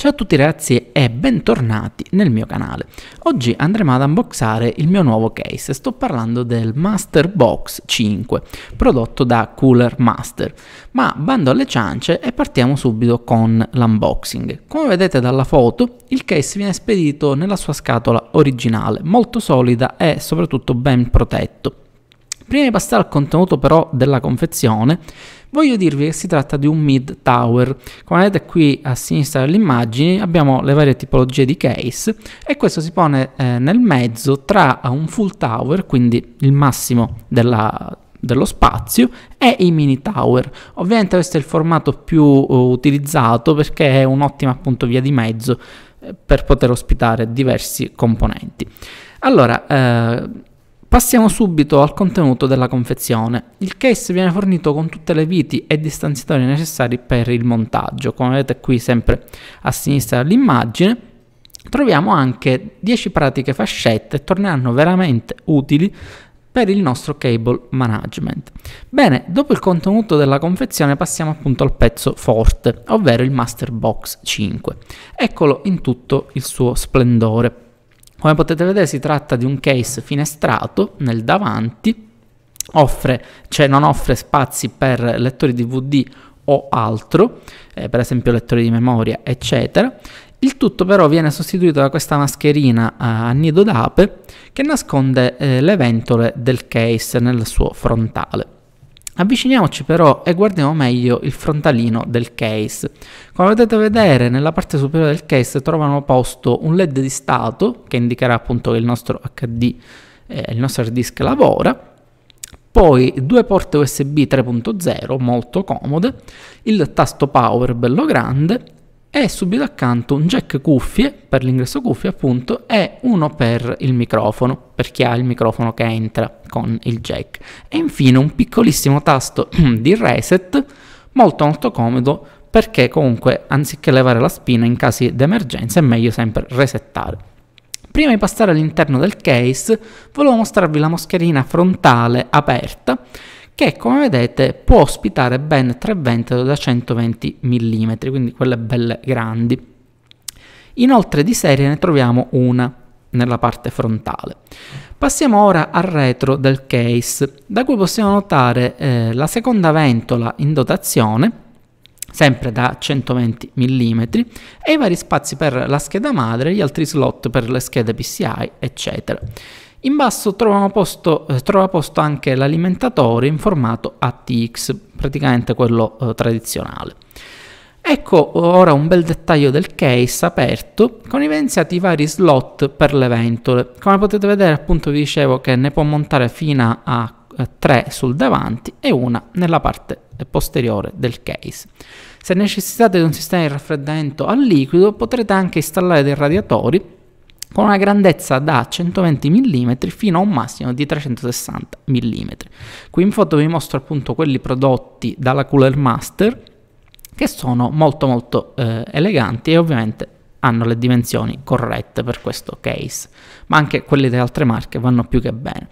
Ciao a tutti ragazzi e bentornati nel mio canale. Oggi andremo ad unboxare il mio nuovo case, sto parlando del Master Box 5 prodotto da Cooler Master, ma bando alle ciance e partiamo subito con l'unboxing. Come vedete dalla foto il case viene spedito nella sua scatola originale, molto solida e soprattutto ben protetto. Prima di passare al contenuto però della confezione, voglio dirvi che si tratta di un mid tower. Come vedete qui a sinistra delle immagini abbiamo le varie tipologie di case e questo si pone eh, nel mezzo tra un full tower, quindi il massimo della dello spazio e i mini tower. Ovviamente questo è il formato più uh, utilizzato perché è un'ottima appunto via di mezzo eh, per poter ospitare diversi componenti. Allora, eh, Passiamo subito al contenuto della confezione. Il case viene fornito con tutte le viti e distanziatori necessari per il montaggio. Come vedete qui sempre a sinistra dell'immagine troviamo anche 10 pratiche fascette che torneranno veramente utili per il nostro cable management. Bene, dopo il contenuto della confezione passiamo appunto al pezzo forte, ovvero il Master Box 5. Eccolo in tutto il suo splendore. Come potete vedere si tratta di un case finestrato nel davanti, offre, cioè non offre spazi per lettori DVD o altro, eh, per esempio lettori di memoria, eccetera. Il tutto però viene sostituito da questa mascherina eh, a nido d'ape che nasconde eh, le ventole del case nel suo frontale. Avviciniamoci però e guardiamo meglio il frontalino del case. Come potete vedere nella parte superiore del case trovano posto un LED di stato che indicherà appunto che il nostro HD, eh, il nostro hard disk lavora, poi due porte USB 3.0 molto comode, il tasto power bello grande e subito accanto un jack cuffie per l'ingresso cuffie appunto e uno per il microfono per chi ha il microfono che entra con il jack e infine un piccolissimo tasto di reset molto molto comodo perché comunque anziché levare la spina in casi d'emergenza è meglio sempre resettare prima di passare all'interno del case volevo mostrarvi la mascherina frontale aperta che come vedete può ospitare ben tre ventole da 120 mm, quindi quelle belle grandi. Inoltre di serie ne troviamo una nella parte frontale. Passiamo ora al retro del case, da cui possiamo notare eh, la seconda ventola in dotazione, sempre da 120 mm, e i vari spazi per la scheda madre, gli altri slot per le schede PCI, eccetera. In basso posto, eh, trova posto anche l'alimentatore in formato ATX, praticamente quello eh, tradizionale. Ecco ora un bel dettaglio del case aperto con evidenziati i vari slot per le ventole. Come potete vedere appunto vi dicevo che ne può montare fino a 3 eh, sul davanti e una nella parte eh, posteriore del case. Se necessitate di un sistema di raffreddamento a liquido potrete anche installare dei radiatori con una grandezza da 120 mm fino a un massimo di 360 mm. Qui in foto vi mostro appunto quelli prodotti dalla Cooler Master che sono molto molto eh, eleganti e ovviamente hanno le dimensioni corrette per questo case, ma anche quelli delle altre marche vanno più che bene.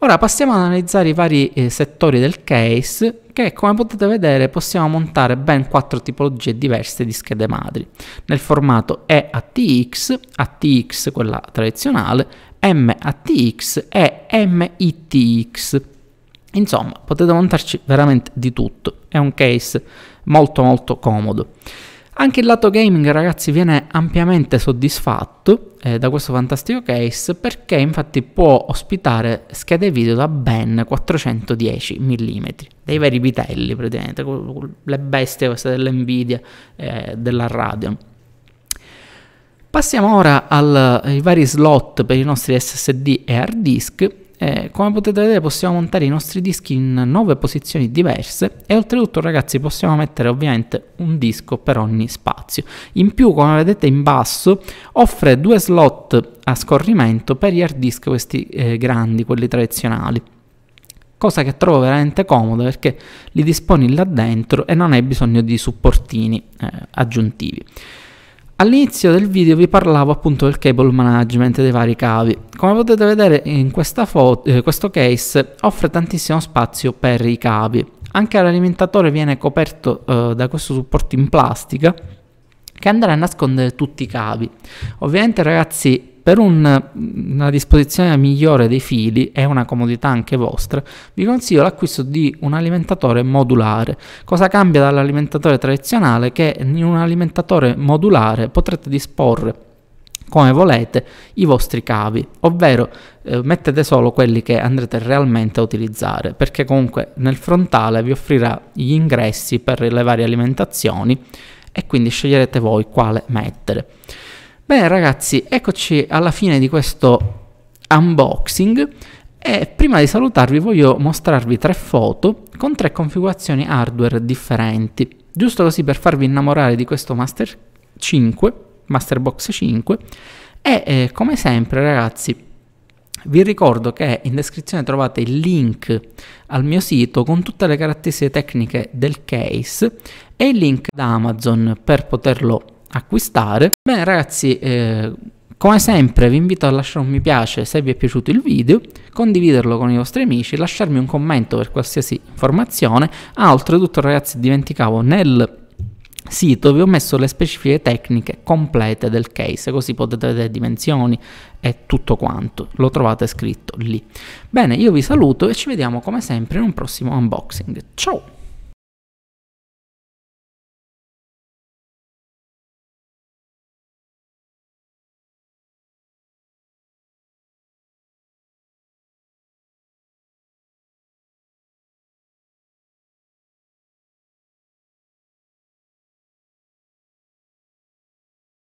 Ora passiamo ad analizzare i vari eh, settori del case che come potete vedere possiamo montare ben quattro tipologie diverse di schede madri nel formato EATX, ATX quella tradizionale, MATX e MITX. Insomma potete montarci veramente di tutto, è un case molto molto comodo. Anche il lato gaming ragazzi viene ampiamente soddisfatto eh, da questo fantastico case perché infatti può ospitare schede video da ben 410 mm, dei veri vitelli praticamente, le bestie queste dell'Nvidia, eh, della Radeon. Passiamo ora ai vari slot per i nostri SSD e hard disk eh, come potete vedere possiamo montare i nostri dischi in 9 posizioni diverse e oltretutto ragazzi possiamo mettere ovviamente un disco per ogni spazio. In più come vedete in basso offre due slot a scorrimento per gli hard disk questi eh, grandi, quelli tradizionali cosa che trovo veramente comoda perché li disponi là dentro e non hai bisogno di supportini eh, aggiuntivi. All'inizio del video vi parlavo appunto del cable management dei vari cavi. Come potete vedere in questa foto, eh, questo case offre tantissimo spazio per i cavi. Anche l'alimentatore viene coperto eh, da questo supporto in plastica che andrà a nascondere tutti i cavi. Ovviamente ragazzi per un, una disposizione migliore dei fili e una comodità anche vostra, vi consiglio l'acquisto di un alimentatore modulare. Cosa cambia dall'alimentatore tradizionale? Che in un alimentatore modulare potrete disporre come volete i vostri cavi, ovvero eh, mettete solo quelli che andrete realmente a utilizzare, perché comunque nel frontale vi offrirà gli ingressi per le varie alimentazioni e quindi sceglierete voi quale mettere. Bene ragazzi, eccoci alla fine di questo unboxing e prima di salutarvi voglio mostrarvi tre foto con tre configurazioni hardware differenti, giusto così per farvi innamorare di questo Master 5, Master Box 5 e eh, come sempre ragazzi vi ricordo che in descrizione trovate il link al mio sito con tutte le caratteristiche tecniche del case e il link da Amazon per poterlo acquistare. Bene ragazzi, eh, come sempre vi invito a lasciare un mi piace se vi è piaciuto il video, condividerlo con i vostri amici, lasciarmi un commento per qualsiasi informazione. Ah, oltretutto ragazzi dimenticavo nel sito vi ho messo le specifiche tecniche complete del case, così potete vedere dimensioni e tutto quanto. Lo trovate scritto lì. Bene, io vi saluto e ci vediamo come sempre in un prossimo unboxing. Ciao!